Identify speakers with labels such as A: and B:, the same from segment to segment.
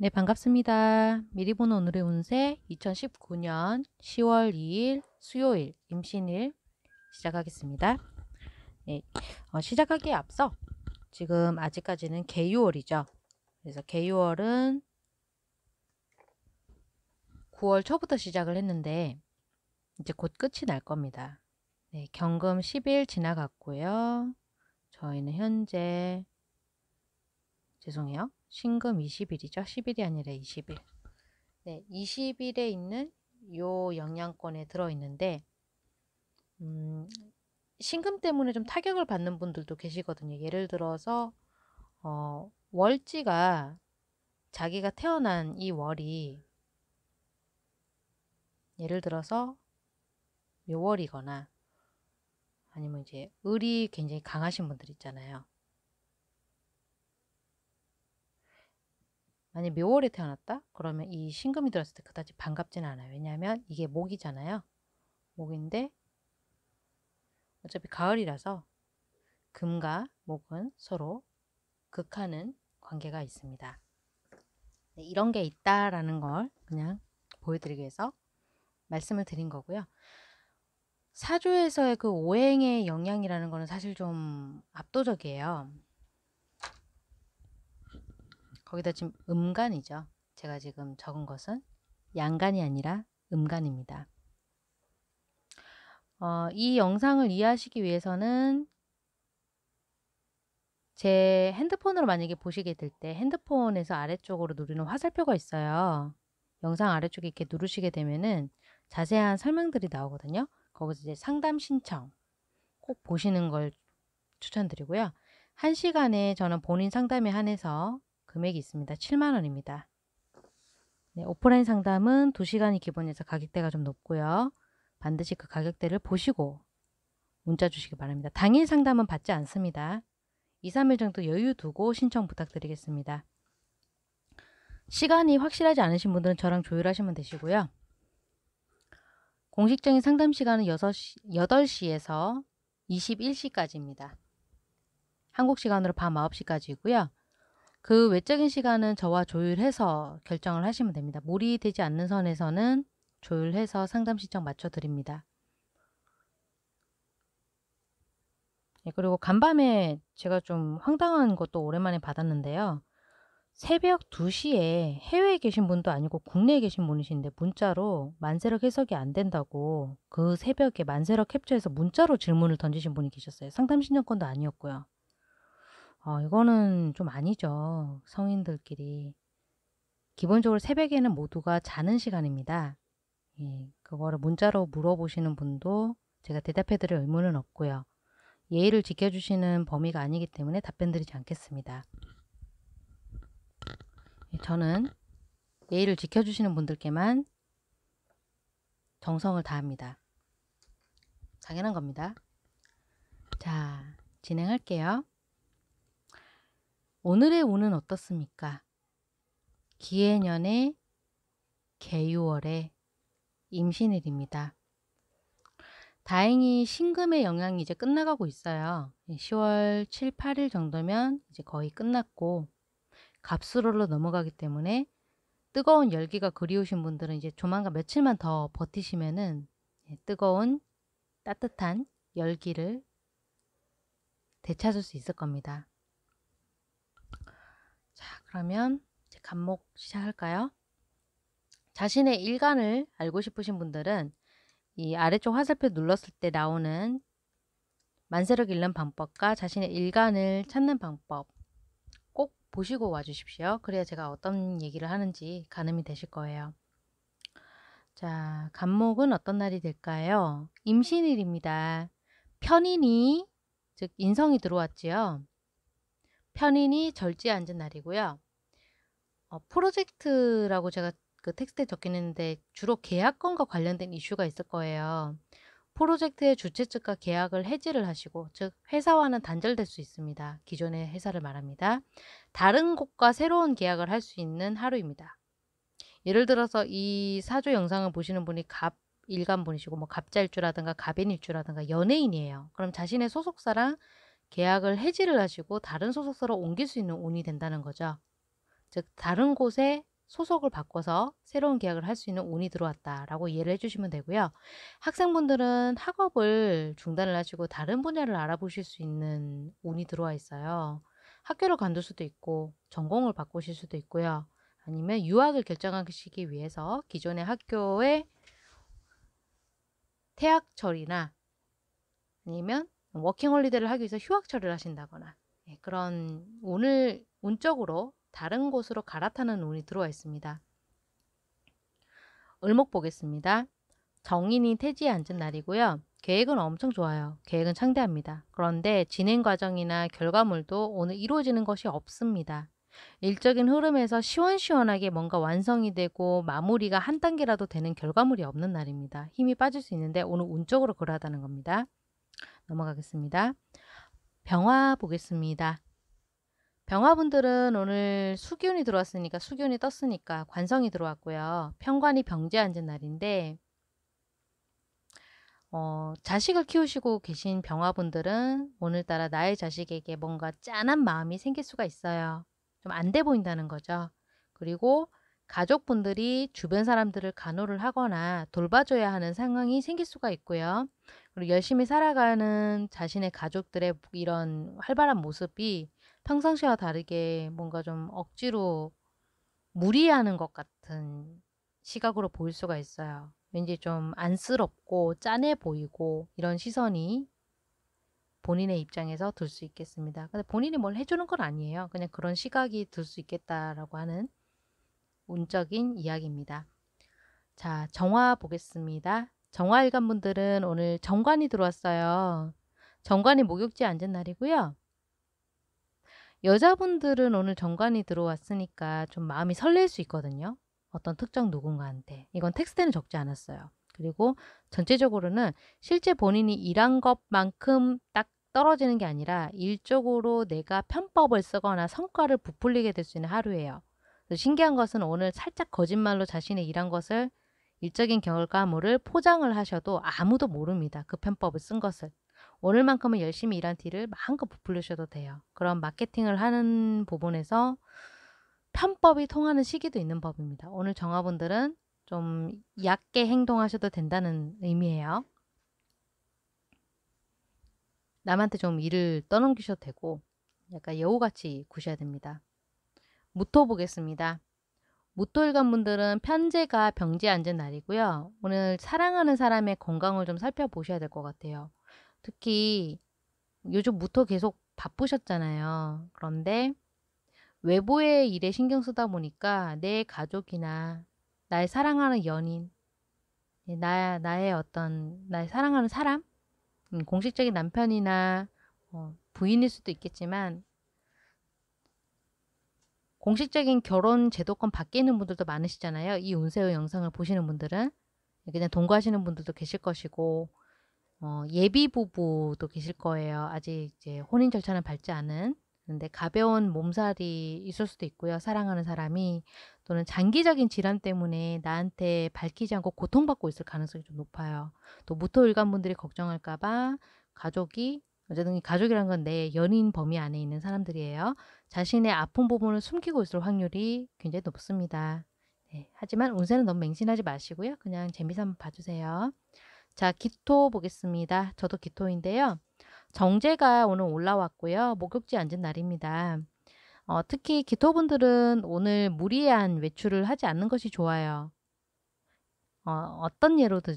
A: 네, 반갑습니다. 미리 보는 오늘의 운세 2019년 10월 2일 수요일 임신일 시작하겠습니다. 네, 어, 시작하기에 앞서 지금 아직까지는 개유월이죠. 그래서 개유월은 9월 초부터 시작을 했는데 이제 곧 끝이 날 겁니다. 네, 경금 10일 지나갔고요. 저희는 현재 죄송해요. 신금 20일이죠. 10일이 아니라 20일. 네, 20일에 있는 요 영양권에 들어있는데 음, 신금 때문에 좀 타격을 받는 분들도 계시거든요. 예를 들어서 어, 월지가 자기가 태어난 이 월이 예를 들어서 묘월이거나 아니면 이제 을이 굉장히 강하신 분들 있잖아요. 만약 묘월에 태어났다? 그러면 이 신금이 들었을 때 그다지 반갑지는 않아요. 왜냐하면 이게 목이잖아요. 목인데 어차피 가을이라서 금과 목은 서로 극하는 관계가 있습니다. 네, 이런 게 있다라는 걸 그냥 보여드리기 위해서 말씀을 드린 거고요. 사주에서의 그 오행의 영향이라는 거는 사실 좀 압도적이에요. 거기다 지금 음간이죠. 제가 지금 적은 것은 양간이 아니라 음간입니다. 어, 이 영상을 이해하시기 위해서는 제 핸드폰으로 만약에 보시게 될 때 핸드폰에서 아래쪽으로 누르는 화살표가 있어요. 영상 아래쪽에 이렇게 누르시게 되면은 자세한 설명들이 나오거든요. 거기서 이제 상담 신청 꼭 보시는 걸 추천드리고요. 한시간에 저는 본인 상담에 한해서 금액이 있습니다. 7만 원입니다. 네, 오프라인 상담은 2시간이 기본이어서 가격대가 좀 높고요. 반드시 그 가격대를 보시고 문자 주시기 바랍니다. 당일 상담은 받지 않습니다. 2, 3일 정도 여유 두고 신청 부탁드리겠습니다. 시간이 확실하지 않으신 분들은 저랑 조율하시면 되시고요. 공식적인 상담 시간은 6시, 8시에서 21시까지입니다. 한국 시간으로 밤 9시까지고요. 그 외적인 시간은 저와 조율해서 결정을 하시면 됩니다. 몰이되지 않는 선에서는 조율해서 상담 신청 맞춰드립니다. 예, 그리고 간밤에 제가 좀 황당한 것도 오랜만에 받았는데요. 새벽 2시에 해외에 계신 분도 아니고 국내에 계신 분이신데 문자로 만세력 해석이 안 된다고 그 새벽에 만세력 캡처해서 문자로 질문을 던지신 분이 계셨어요. 상담 신청권도 아니었고요. 어 이거는 좀 아니죠. 성인들끼리. 기본적으로 새벽에는 모두가 자는 시간입니다. 예, 그거를 문자로 물어보시는 분도 제가 대답해드릴 의무는 없고요. 예의를 지켜주시는 범위가 아니기 때문에 답변드리지 않겠습니다. 예, 저는 예의를 지켜주시는 분들께만 정성을 다합니다. 당연한 겁니다. 자, 진행할게요. 오늘의 운은 어떻습니까? 기해년의 개유월에 임신일입니다. 다행히 신금의 영향이 이제 끝나가고 있어요. 10월 7, 8일 정도면 이제 거의 끝났고 갑수롤로 넘어가기 때문에 뜨거운 열기가 그리우신 분들은 이제 조만간 며칠만 더 버티시면은 예, 뜨거운 따뜻한 열기를 되찾을 수 있을 겁니다. 자, 그러면 이제 간목 시작할까요? 자신의 일간을 알고 싶으신 분들은 이 아래쪽 화살표 눌렀을 때 나오는 만세력 읽는 방법과 자신의 일간을 찾는 방법 꼭 보시고 와주십시오. 그래야 제가 어떤 얘기를 하는지 가늠이 되실 거예요. 자, 간목은 어떤 날이 될까요? 임신일입니다. 편인이, 즉 인성이 들어왔지요. 편인이 절지에 앉은 날이고요. 어, 프로젝트라고 제가 그 텍스트에 적긴 했는데 주로 계약건과 관련된 이슈가 있을 거예요. 프로젝트의 주최 측과 계약을 해지를 하시고 즉 회사와는 단절될 수 있습니다. 기존의 회사를 말합니다. 다른 곳과 새로운 계약을 할 수 있는 하루입니다. 예를 들어서 이 사주 영상을 보시는 분이 갑 일간분이시고 뭐 갑자일주라든가 갑인일주라든가 연예인이에요. 그럼 자신의 소속사랑 계약을 해지를 하시고 다른 소속사로 옮길 수 있는 운이 된다는 거죠. 즉 다른 곳에 소속을 바꿔서 새로운 계약을 할 수 있는 운이 들어왔다라고 이해를 해주시면 되고요. 학생분들은 학업을 중단을 하시고 다른 분야를 알아보실 수 있는 운이 들어와 있어요. 학교를 관둘 수도 있고 전공을 바꾸실 수도 있고요. 아니면 유학을 결정하시기 위해서 기존의 학교에 퇴학 처리나 아니면 어, 워킹홀리데이를 하기 위해서 휴학처리를 하신다거나 예, 그런 운을 운적으로 다른 곳으로 갈아타는 운이 들어와 있습니다. 을목 보겠습니다. 정인이 태지에 앉은 날이고요. 계획은 엄청 좋아요. 계획은 창대합니다. 그런데 진행 과정이나 결과물도 오늘 이루어지는 것이 없습니다. 일적인 흐름에서 시원시원하게 뭔가 완성이 되고 마무리가 한 단계라도 되는 결과물이 없는 날입니다. 힘이 빠질 수 있는데 오늘 운적으로 그러하다는 겁니다. 넘어가겠습니다. 병화 보겠습니다. 병화분들은 오늘 수균이 들어왔으니까 수균이 떴으니까 관성이 들어왔고요. 평관이 병제 앉은 날인데 어, 자식을 키우시고 계신 병화분들은 오늘따라 나의 자식에게 뭔가 짠한 마음이 생길 수가 있어요. 좀 안 돼 보인다는 거죠. 그리고 가족분들이 주변 사람들을 간호를 하거나 돌봐줘야 하는 상황이 생길 수가 있고요. 그리고 열심히 살아가는 자신의 가족들의 이런 활발한 모습이 평상시와 다르게 뭔가 좀 억지로 무리하는 것 같은 시각으로 보일 수가 있어요. 왠지 좀 안쓰럽고 짠해 보이고 이런 시선이 본인의 입장에서 들 수 있겠습니다. 근데 본인이 뭘 해주는 건 아니에요. 그냥 그런 시각이 들 수 있겠다라고 하는 운적인 이야기입니다. 자, 정화 보겠습니다. 정화일관 분들은 오늘 정관이 들어왔어요. 정관이 목욕지에 앉은 날이고요. 여자분들은 오늘 정관이 들어왔으니까 좀 마음이 설렐 수 있거든요. 어떤 특정 누군가한테. 이건 텍스트에는 적지 않았어요. 그리고 전체적으로는 실제 본인이 일한 것만큼 딱 떨어지는 게 아니라 일적으로 내가 편법을 쓰거나 성과를 부풀리게 될 수 있는 하루예요. 신기한 것은 오늘 살짝 거짓말로 자신의 일한 것을 일적인 결과물을 포장을 하셔도 아무도 모릅니다. 그 편법을 쓴 것을. 오늘만큼은 열심히 일한 티를 마음껏 부풀리셔도 돼요. 그런 마케팅을 하는 부분에서 편법이 통하는 시기도 있는 법입니다. 오늘 정화분들은 좀 얕게 행동하셔도 된다는 의미예요. 남한테 좀 일을 떠넘기셔도 되고 약간 여우같이 구셔야 됩니다. 묻어 보겠습니다. 모토일관 분들은 편제가 병지에 앉은 날이고요. 오늘 사랑하는 사람의 건강을 좀 살펴보셔야 될 것 같아요. 특히 요즘 무토 계속 바쁘셨잖아요. 그런데 외부의 일에 신경 쓰다 보니까 내 가족이나 나의 사랑하는 연인, 예, 나, 나의 어떤, 나의 사랑하는 사람? 음, 공식적인 남편이나 어, 부인일 수도 있겠지만 공식적인 결혼 제도권 밖에 있는 분들도 많으시잖아요. 이 운세의 영상을 보시는 분들은 예, 그냥 동거하시는 분들도 계실 것이고 어, 예비 부부도 계실 거예요. 아직 이제 혼인 절차는 밟지 않은 근데 가벼운 몸살이 있을 수도 있고요. 사랑하는 사람이 또는 장기적인 질환 때문에 나한테 밝히지 않고 고통받고 있을 가능성이 좀 높아요. 또 무토일관분들이 걱정할까봐 가족이 어쨌든 가족이란 건 내 연인 범위 안에 있는 사람들이에요. 자신의 아픈 부분을 숨기고 있을 확률이 굉장히 높습니다. 네, 하지만 운세는 너무 맹신하지 마시고요. 그냥 재미삼아 봐주세요. 자, 기토 보겠습니다. 저도 기토인데요. 정제가 오늘 올라왔고요. 목욕지 앉은 날입니다. 어, 특히 기토분들은 오늘 무리한 외출을 하지 않는 것이 좋아요. 어, 어떤 예로 드,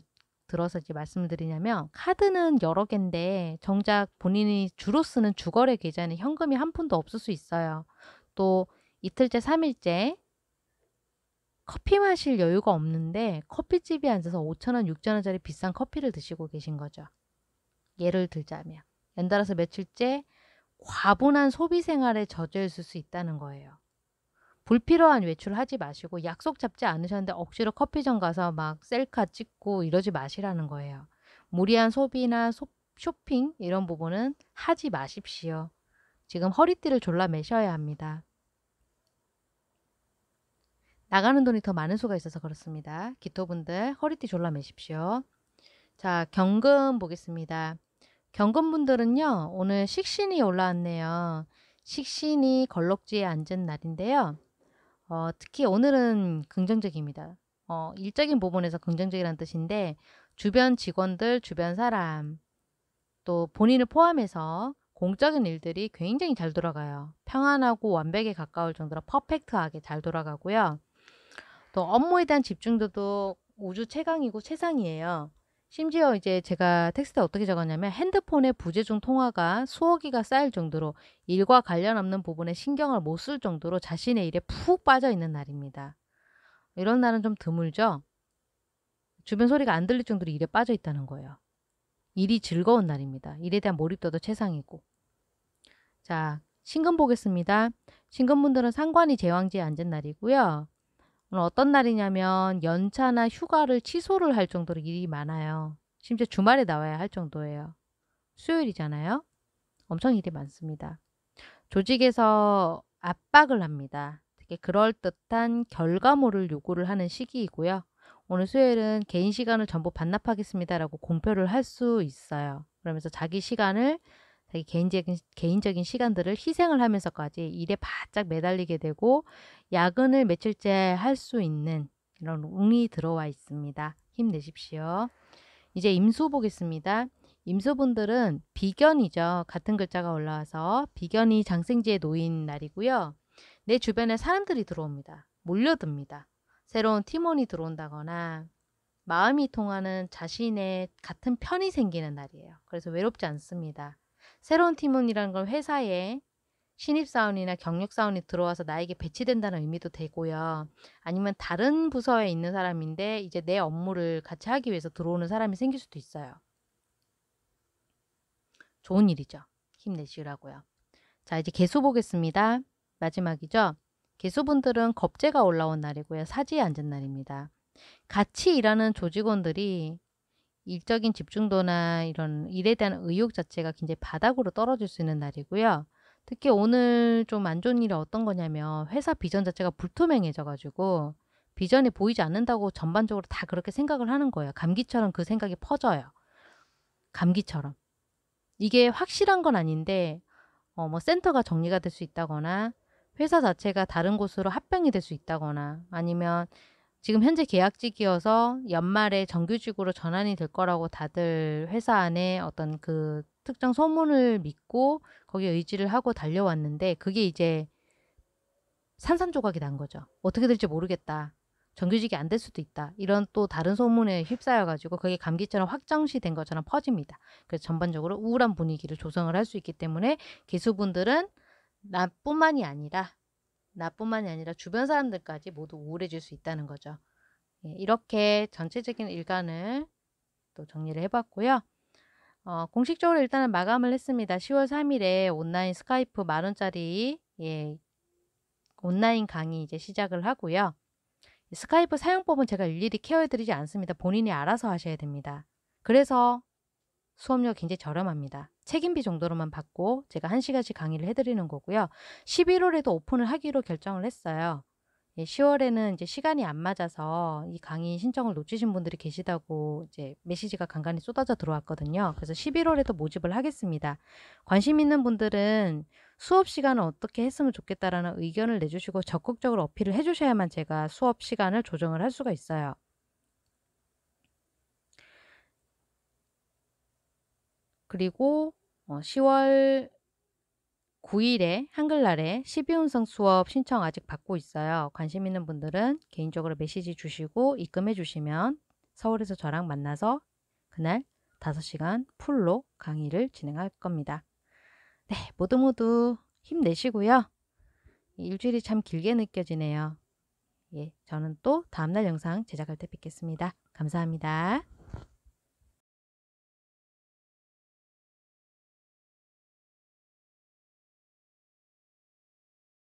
A: 들어서 이제 말씀 드리냐면 카드는 여러 개인데 정작 본인이 주로 쓰는 주거래 계좌는 현금이 한 푼도 없을 수 있어요. 또 이틀째, 삼일째 커피 마실 여유가 없는데 커피집에 앉아서 5천원, 6천원짜리 비싼 커피를 드시고 계신 거죠. 예를 들자면 연달아서 며칠째 과분한 소비 생활에 젖어 있을 수 있다는 거예요. 불필요한 외출을 하지 마시고 약속 잡지 않으셨는데 억지로 커피점 가서 막 셀카 찍고 이러지 마시라는 거예요. 무리한 소비나 소, 쇼핑 이런 부분은 하지 마십시오. 지금 허리띠를 졸라 매셔야 합니다. 나가는 돈이 더 많은 수가 있어서 그렇습니다. 기토분들 허리띠 졸라 매십시오. 자, 경금 보겠습니다. 경금분들은요. 오늘 식신이 올라왔네요. 식신이 걸럭지에 앉은 날인데요. 어, 특히 오늘은 긍정적입니다. 어, 일적인 부분에서 긍정적이라는 뜻인데 주변 직원들, 주변 사람 또 본인을 포함해서 공적인 일들이 굉장히 잘 돌아가요. 평안하고 완벽에 가까울 정도로 퍼펙트하게 잘 돌아가고요. 또 업무에 대한 집중도도 우주 최강이고 최상이에요. 심지어 이제 제가 텍스트에 어떻게 적었냐면 핸드폰의 부재중 통화가 수억이가 쌓일 정도로 일과 관련 없는 부분에 신경을 못 쓸 정도로 자신의 일에 푹 빠져 있는 날입니다. 이런 날은 좀 드물죠? 주변 소리가 안 들릴 정도로 일에 빠져 있다는 거예요. 일이 즐거운 날입니다. 일에 대한 몰입도도 최상이고. 자, 신금 보겠습니다. 신금분들은 상관이 제왕지에 앉은 날이고요. 오늘 어떤 날이냐면 연차나 휴가를 취소를 할 정도로 일이 많아요. 심지어 주말에 나와야 할 정도예요. 수요일이잖아요. 엄청 일이 많습니다. 조직에서 압박을 합니다. 되게 그럴듯한 결과물을 요구를 하는 시기이고요. 오늘 수요일은 개인 시간을 전부 반납하겠습니다라고 공표를 할 수 있어요. 그러면서 자기 시간을 자기 개인적인 개인적인 시간들을 희생을 하면서까지 일에 바짝 매달리게 되고 야근을 며칠째 할 수 있는 이런 운이 들어와 있습니다. 힘내십시오. 이제 임수 보겠습니다. 임수분들은 비견이죠. 같은 글자가 올라와서 비견이 장생지에 놓인 날이고요. 내 주변에 사람들이 들어옵니다. 몰려듭니다. 새로운 팀원이 들어온다거나 마음이 통하는 자신의 같은 편이 생기는 날이에요. 그래서 외롭지 않습니다. 새로운 팀원이라는 건 회사에 신입사원이나 경력사원이 들어와서 나에게 배치된다는 의미도 되고요. 아니면 다른 부서에 있는 사람인데 이제 내 업무를 같이 하기 위해서 들어오는 사람이 생길 수도 있어요. 좋은 일이죠. 힘내시라고요. 자, 이제 개수 보겠습니다. 마지막이죠. 개수분들은 겁재가 올라온 날이고요. 사지에 앉은 날입니다. 같이 일하는 조직원들이 일적인 집중도나 이런 일에 대한 의욕 자체가 굉장히 바닥으로 떨어질 수 있는 날이고요. 특히 오늘 좀 안 좋은 일이 어떤 거냐면 회사 비전 자체가 불투명해져가지고 비전이 보이지 않는다고 전반적으로 다 그렇게 생각을 하는 거예요. 감기처럼 그 생각이 퍼져요. 감기처럼. 이게 확실한 건 아닌데 어, 뭐 센터가 정리가 될 수 있다거나 회사 자체가 다른 곳으로 합병이 될 수 있다거나 아니면 지금 현재 계약직이어서 연말에 정규직으로 전환이 될 거라고 다들 회사 안에 어떤 그 특정 소문을 믿고 거기에 의지를 하고 달려왔는데 그게 이제 산산조각이 난 거죠. 어떻게 될지 모르겠다. 정규직이 안 될 수도 있다. 이런 또 다른 소문에 휩싸여가지고 그게 감기처럼 확정시 된 것처럼 퍼집니다. 그래서 전반적으로 우울한 분위기를 조성을 할 수 있기 때문에 개수분들은 나뿐만이 아니라 나뿐만이 아니라 주변 사람들까지 모두 우울해질 수 있다는 거죠. 예, 이렇게 전체적인 일간을 또 정리를 해봤고요. 어, 공식적으로 일단은 마감을 했습니다. 10월 3일에 온라인 스카이프 만원짜리 예, 온라인 강의 이제 시작을 하고요. 스카이프 사용법은 제가 일일이 케어해드리지 않습니다. 본인이 알아서 하셔야 됩니다. 그래서 수업료 굉장히 저렴합니다. 책임비 정도로만 받고 제가 1시간씩 강의를 해드리는 거고요. 11월에도 오픈을 하기로 결정을 했어요. 예, 10월에는 이제 시간이 안 맞아서 이 강의 신청을 놓치신 분들이 계시다고 이제 메시지가 간간히 쏟아져 들어왔거든요. 그래서 11월에도 모집을 하겠습니다. 관심 있는 분들은 수업 시간을 어떻게 했으면 좋겠다라는 의견을 내주시고 적극적으로 어필을 해주셔야만 제가 수업 시간을 조정을 할 수가 있어요. 그리고 10월 어, 9일에 한글날에 12운성 수업 신청 아직 받고 있어요. 관심 있는 분들은 개인적으로 메시지 주시고 입금해 주시면 서울에서 저랑 만나서 그날 5시간 풀로 강의를 진행할 겁니다. 네, 모두 모두 힘내시고요. 일주일이 참 길게 느껴지네요. 예, 저는 또 다음날 영상 제작할 때 뵙겠습니다. 감사합니다.